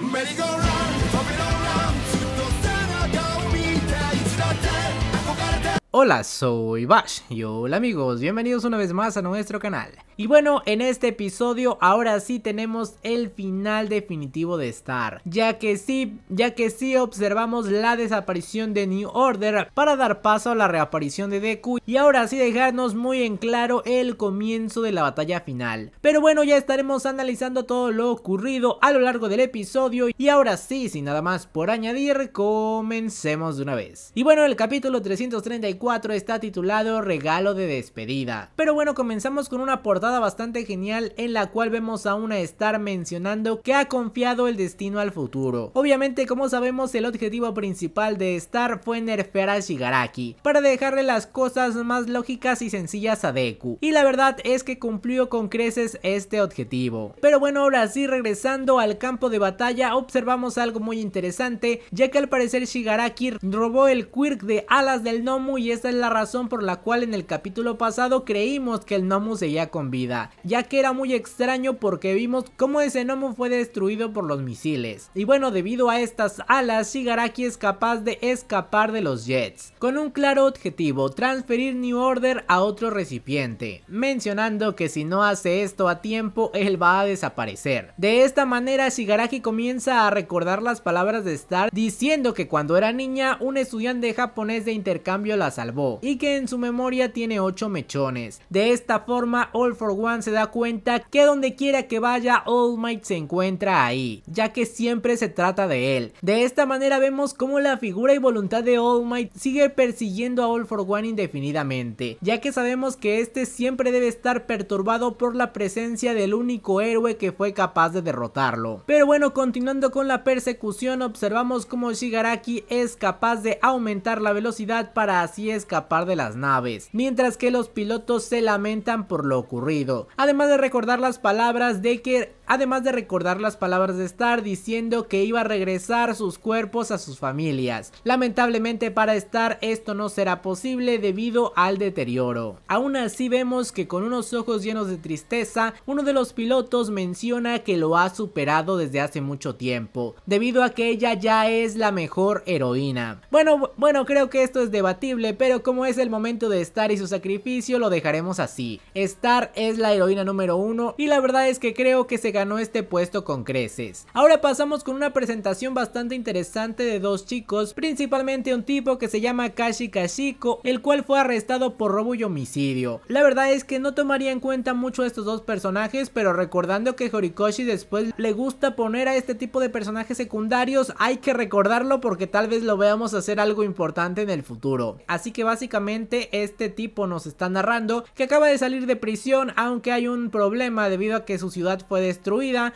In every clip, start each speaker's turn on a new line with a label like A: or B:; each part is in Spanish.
A: merry go run. Hola, soy Bash y hola amigos, bienvenidos una vez más a nuestro canal. Y bueno, en este episodio ahora sí tenemos el final definitivo de Star, ya que sí, ya que sí observamos la desaparición de New Order para dar paso a la reaparición de Deku y ahora sí dejarnos muy en claro el comienzo de la batalla final. Pero bueno, ya estaremos analizando todo lo ocurrido a lo largo del episodio y ahora sí, sin nada más por añadir, comencemos de una vez. Y bueno, el capítulo 334 está titulado Regalo de despedida. Pero bueno, comenzamos con una portada bastante genial en la cual vemos a una Star mencionando que ha confiado el destino al futuro. Obviamente, como sabemos, el objetivo principal de Star fue nerfear a Shigaraki para dejarle las cosas más lógicas y sencillas a Deku. Y la verdad es que cumplió con creces este objetivo. Pero bueno, ahora sí, regresando al campo de batalla, observamos algo muy interesante, ya que al parecer Shigaraki robó el quirk de alas del Nomu y esta es la razón por la cual en el capítulo pasado creímos que el gnomo seguía con vida, ya que era muy extraño porque vimos cómo ese Nomo fue destruido por los misiles. Y bueno, debido a estas alas, Shigaraki es capaz de escapar de los jets, con un claro objetivo, transferir New Order a otro recipiente, mencionando que si no hace esto a tiempo, él va a desaparecer. De esta manera, Shigaraki comienza a recordar las palabras de Star diciendo que cuando era niña, un estudiante japonés de intercambio la y que en su memoria tiene 8 mechones. De esta forma, All for One se da cuenta que donde quiera que vaya, All Might se encuentra ahí, ya que siempre se trata de él. De esta manera vemos cómo la figura y voluntad de All Might sigue persiguiendo a All for One indefinidamente, ya que sabemos que este siempre debe estar perturbado por la presencia del único héroe que fue capaz de derrotarlo. Pero bueno, continuando con la persecución, observamos cómo Shigaraki es capaz de aumentar la velocidad para así escapar de las naves, mientras que los pilotos se lamentan por lo ocurrido, además de recordar las palabras de que además de recordar las palabras de Star diciendo que iba a regresar sus cuerpos a sus familias. Lamentablemente para Star esto no será posible debido al deterioro. Aún así vemos que con unos ojos llenos de tristeza, uno de los pilotos menciona que lo ha superado desde hace mucho tiempo, debido a que ella ya es la mejor heroína. Bueno, bueno, creo que esto es debatible, pero como es el momento de Star y su sacrificio, lo dejaremos así. Star es la heroína número uno y la verdad es que creo que se ganó este puesto con creces. Ahora pasamos con una presentación bastante interesante de dos chicos, principalmente un tipo que se llama Kashi Kashiko, el cual fue arrestado por robo y homicidio. La verdad es que no tomaría en cuenta mucho estos dos personajes, pero recordando que Horikoshi después le gusta poner a este tipo de personajes secundarios, hay que recordarlo porque tal vez lo veamos hacer algo importante en el futuro. Así que básicamente este tipo nos está narrando que acaba de salir de prisión, aunque hay un problema debido a que su ciudad fue destruida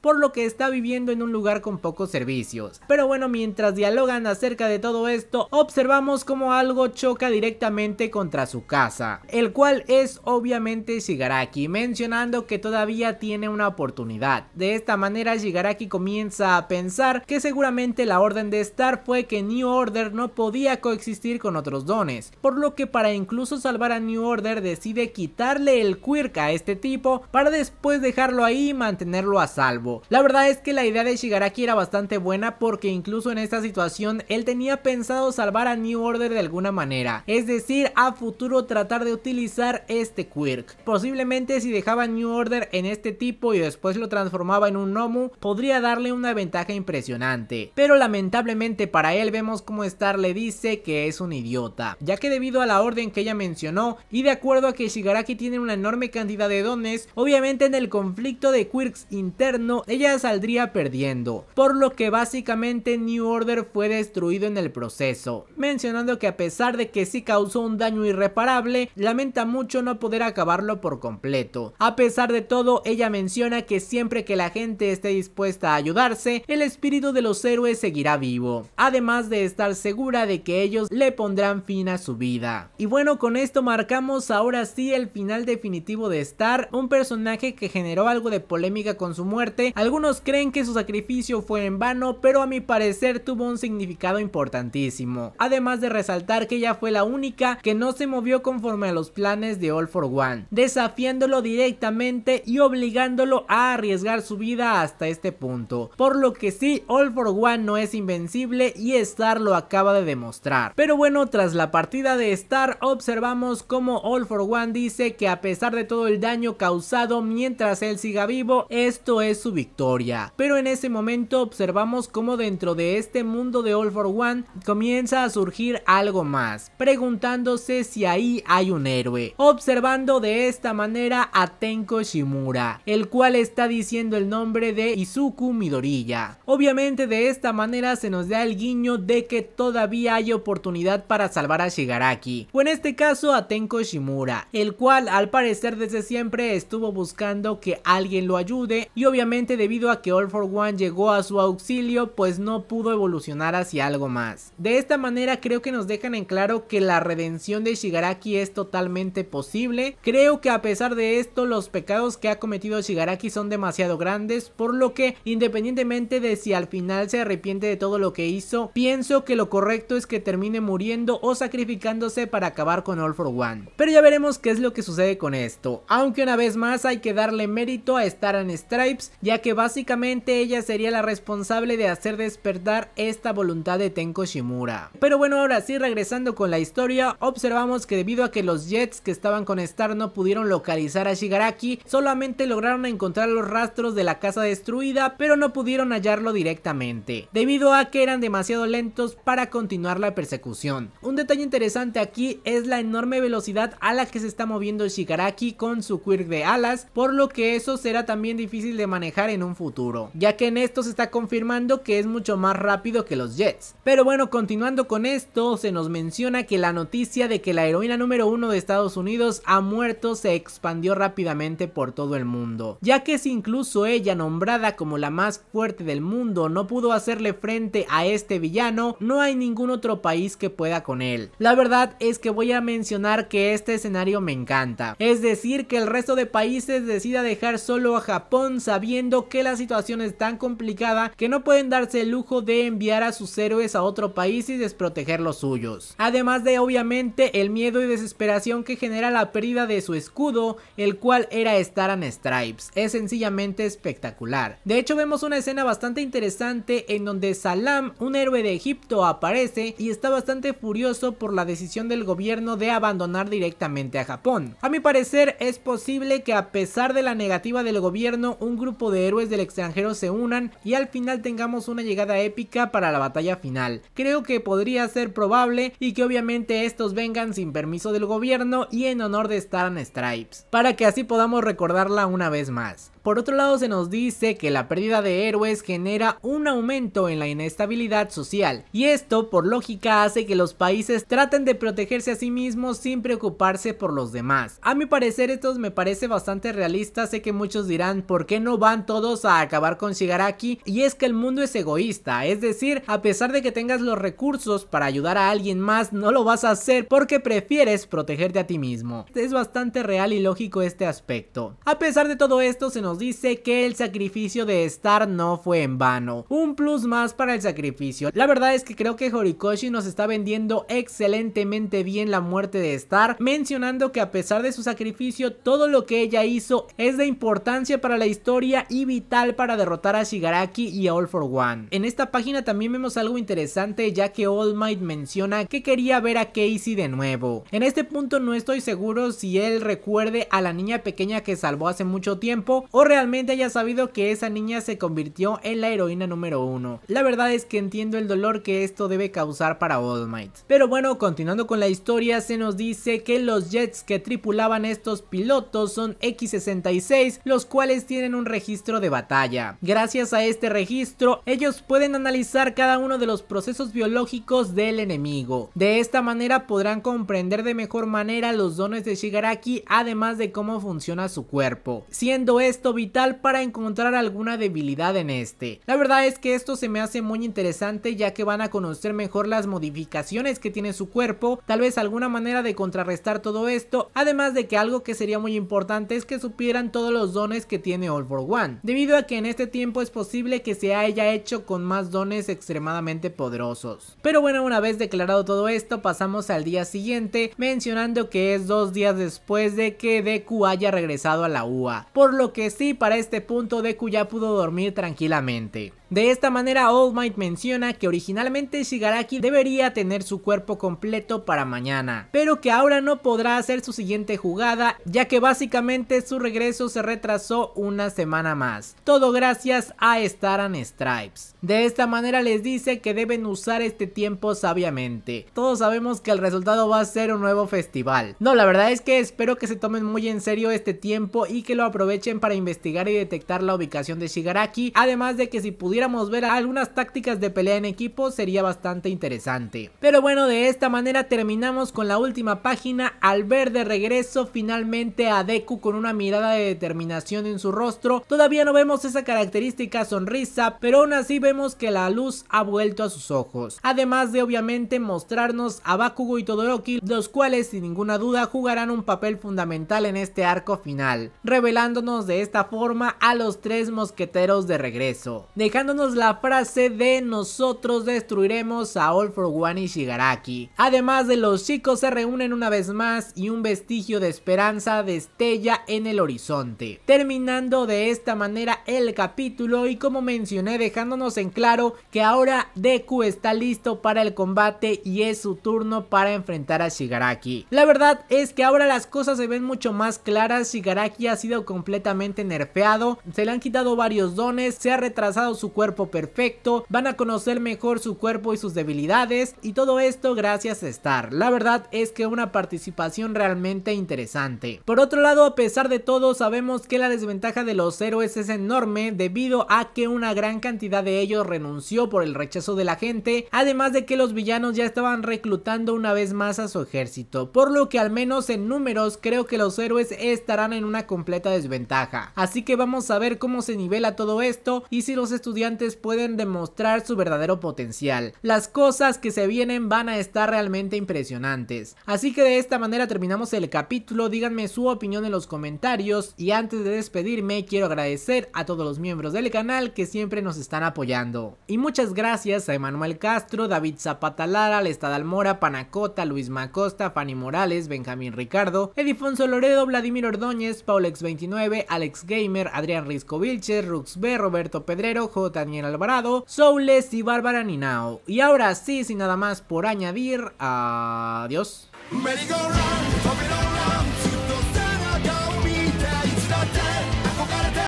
A: por lo que está viviendo en un lugar con pocos servicios. Pero bueno, mientras dialogan acerca de todo esto, observamos como algo choca directamente contra su casa, el cual es obviamente Shigaraki, mencionando que todavía tiene una oportunidad. De esta manera Shigaraki comienza a pensar que seguramente la orden de Star fue que New Order no podía coexistir con otros dones, por lo que para incluso salvar a New Order decide quitarle el quirk a este tipo para después dejarlo ahí y mantenerlo a salvo. La verdad es que la idea de Shigaraki era bastante buena porque incluso en esta situación él tenía pensado salvar a New Order de alguna manera, es decir, a futuro tratar de utilizar este quirk. Posiblemente si dejaba New Order en este tipo y después lo transformaba en un Nomu, podría darle una ventaja impresionante. Pero lamentablemente para él vemos como Star le dice que es un idiota, ya que debido a la orden que ella mencionó y de acuerdo a que Shigaraki tiene una enorme cantidad de dones, obviamente en el conflicto de quirks y interno, ella saldría perdiendo, por lo que básicamente New Order fue destruido en el proceso, mencionando que a pesar de que sí causó un daño irreparable, lamenta mucho no poder acabarlo por completo. A pesar de todo, ella menciona que siempre que la gente esté dispuesta a ayudarse, el espíritu de los héroes seguirá vivo, además de estar segura de que ellos le pondrán fin a su vida. Y bueno, con esto marcamos ahora sí el final definitivo de Star, un personaje que generó algo de polémica con su muerte. Algunos creen que su sacrificio fue en vano, pero a mi parecer tuvo un significado importantísimo. Además de resaltar que ella fue la única que no se movió conforme a los planes de All for One, desafiándolo directamente y obligándolo a arriesgar su vida hasta este punto. Por lo que sí, All for One no es invencible y Star lo acaba de demostrar. Pero bueno, tras la partida de Star observamos como All for One dice que a pesar de todo el daño causado mientras él siga vivo, es esto es su victoria. Pero en ese momento observamos cómo dentro de este mundo de All for One comienza a surgir algo más, preguntándose si ahí hay un héroe. Observando de esta manera a Tenko Shimura, el cual está diciendo el nombre de Izuku Midoriya. Obviamente de esta manera se nos da el guiño de que todavía hay oportunidad para salvar a Shigaraki, o en este caso a Tenko Shimura, el cual al parecer desde siempre estuvo buscando que alguien lo ayude y obviamente debido a que All for One llegó a su auxilio pues no pudo evolucionar hacia algo más. De esta manera creo que nos dejan en claro que la redención de Shigaraki es totalmente posible. Creo que a pesar de esto los pecados que ha cometido Shigaraki son demasiado grandes por lo que independientemente de si al final se arrepiente de todo lo que hizo pienso que lo correcto es que termine muriendo o sacrificándose para acabar con All for One. Pero ya veremos qué es lo que sucede con esto. Aunque una vez más hay que darle mérito a estar en este ya que básicamente ella sería la responsable de hacer despertar esta voluntad de Tenko Shimura. Pero bueno, ahora sí, regresando con la historia, observamos que debido a que los Jets que estaban con Star no pudieron localizar a Shigaraki, solamente lograron encontrar los rastros de la casa destruida, pero no pudieron hallarlo directamente, debido a que eran demasiado lentos para continuar la persecución. Un detalle interesante aquí es la enorme velocidad a la que se está moviendo Shigaraki con su quirk de alas, por lo que eso será también difícil de manejar en un futuro, ya que en esto se está confirmando que es mucho más rápido que los Jets. Pero bueno, continuando con esto, se nos menciona que la noticia de que la heroína número uno de Estados Unidos ha muerto se expandió rápidamente por todo el mundo, ya que si incluso ella nombrada como la más fuerte del mundo no pudo hacerle frente a este villano, no hay ningún otro país que pueda con él. La verdad es que voy a mencionar que este escenario me encanta, es decir que el resto de países decida dejar solo a Japón sabiendo que la situación es tan complicada que no pueden darse el lujo de enviar a sus héroes a otro país y desproteger los suyos. Además de obviamente el miedo y desesperación que genera la pérdida de su escudo, el cual era Star Stripes. Es sencillamente espectacular. De hecho vemos una escena bastante interesante en donde Salam, un héroe de Egipto, aparece y está bastante furioso por la decisión del gobierno de abandonar directamente a Japón. A mi parecer es posible que a pesar de la negativa del gobierno un grupo de héroes del extranjero se unan y al final tengamos una llegada épica para la batalla final. Creo que podría ser probable y que obviamente estos vengan sin permiso del gobierno y en honor de Star Stripes, para que así podamos recordarla una vez más. Por otro lado se nos dice que la pérdida de héroes genera un aumento en la inestabilidad social y esto por lógica hace que los países traten de protegerse a sí mismos sin preocuparse por los demás. A mi parecer esto me parece bastante realista, sé que muchos dirán ¿por qué no van todos a acabar con Shigaraki? Y es que el mundo es egoísta, es decir, a pesar de que tengas los recursos para ayudar a alguien más no lo vas a hacer porque prefieres protegerte a ti mismo. Es bastante real y lógico este aspecto. A pesar de todo esto se nos dice que el sacrificio de Star no fue en vano. Un plus más para el sacrificio. La verdad es que creo que Horikoshi nos está vendiendo excelentemente bien la muerte de Star, mencionando que a pesar de su sacrificio, todo lo que ella hizo es de importancia para la historia y vital para derrotar a Shigaraki y a All for One. En esta página también vemos algo interesante ya que All Might menciona que quería ver a Casey de nuevo. En este punto no estoy seguro si él recuerde a la niña pequeña que salvó hace mucho tiempo o realmente haya sabido que esa niña se convirtió en la heroína número uno. La verdad es que entiendo el dolor que esto debe causar para All Might. Pero bueno, continuando con la historia, se nos dice que los jets que tripulaban estos pilotos son X-66, los cuales tienen un registro de batalla. Gracias a este registro, ellos pueden analizar cada uno de los procesos biológicos del enemigo. De esta manera podrán comprender de mejor manera los dones de Shigaraki, además de cómo funciona su cuerpo. Siendo esto vital para encontrar alguna debilidad en este. La verdad es que esto se me hace muy interesante ya que van a conocer mejor las modificaciones que tiene su cuerpo, tal vez alguna manera de contrarrestar todo esto, además de que algo que sería muy importante es que supieran todos los dones que tiene All for One, debido a que en este tiempo es posible que se haya hecho con más dones extremadamente poderosos. Pero bueno, una vez declarado todo esto, pasamos al día siguiente, mencionando que es dos días después de que Deku haya regresado a la UA, por lo que ...y para este punto Deku ya pudo dormir tranquilamente. De esta manera, All Might menciona que originalmente Shigaraki debería tener su cuerpo completo para mañana, pero que ahora no podrá hacer su siguiente jugada, ya que básicamente su regreso se retrasó una semana más. Todo gracias a Star and Stripes. De esta manera les dice que deben usar este tiempo sabiamente. Todos sabemos que el resultado va a ser un nuevo festival. No, la verdad es que espero que se tomen muy en serio este tiempo y que lo aprovechen para investigar y detectar la ubicación de Shigaraki, además de que si pudieran ver algunas tácticas de pelea en equipo sería bastante interesante. Pero bueno, de esta manera terminamos con la última página al ver de regreso finalmente a Deku con una mirada de determinación en su rostro. Todavía no vemos esa característica sonrisa, pero aún así vemos que la luz ha vuelto a sus ojos. Además de obviamente mostrarnos a Bakugo y Todoroki, los cuales sin ninguna duda jugarán un papel fundamental en este arco final, revelándonos de esta forma a los tres mosqueteros de regreso, dejando la frase de nosotros destruiremos a All for One y Shigaraki. Además de los chicos se reúnen una vez más y un vestigio de esperanza destella en el horizonte. Terminando de esta manera el capítulo y como mencioné dejándonos en claro que ahora Deku está listo para el combate y es su turno para enfrentar a Shigaraki. La verdad es que ahora las cosas se ven mucho más claras, Shigaraki ha sido completamente nerfeado, se le han quitado varios dones, se ha retrasado su cuerpo perfecto, van a conocer mejor su cuerpo y sus debilidades y todo esto gracias a Star. La verdad es que una participación realmente interesante. Por otro lado, a pesar de todo, sabemos que la desventaja de los héroes es enorme debido a que una gran cantidad de ellos renunció por el rechazo de la gente, además de que los villanos ya estaban reclutando una vez más a su ejército, por lo que al menos en números creo que los héroes estarán en una completa desventaja. Así que vamos a ver cómo se nivela todo esto y si los estudiantes pueden demostrar su verdadero potencial. Las cosas que se vienen van a estar realmente impresionantes. Así que de esta manera terminamos el capítulo, díganme su opinión en los comentarios y antes de despedirme quiero agradecer a todos los miembros del canal que siempre nos están apoyando. Y muchas gracias a Emanuel Castro, David Zapata Lara, Alestad Almora, Panacota, Luis Macosta, Fanny Morales, Benjamín Ricardo, Edifonso Loredo, Vladimir Ordóñez, Paulex29, Alex Gamer, Adrián Risco Vilches, B, Roberto Pedrero, J. Daniel Alvarado, Soules y Bárbara Ninao. Y ahora sí, sin nada más por añadir, adiós.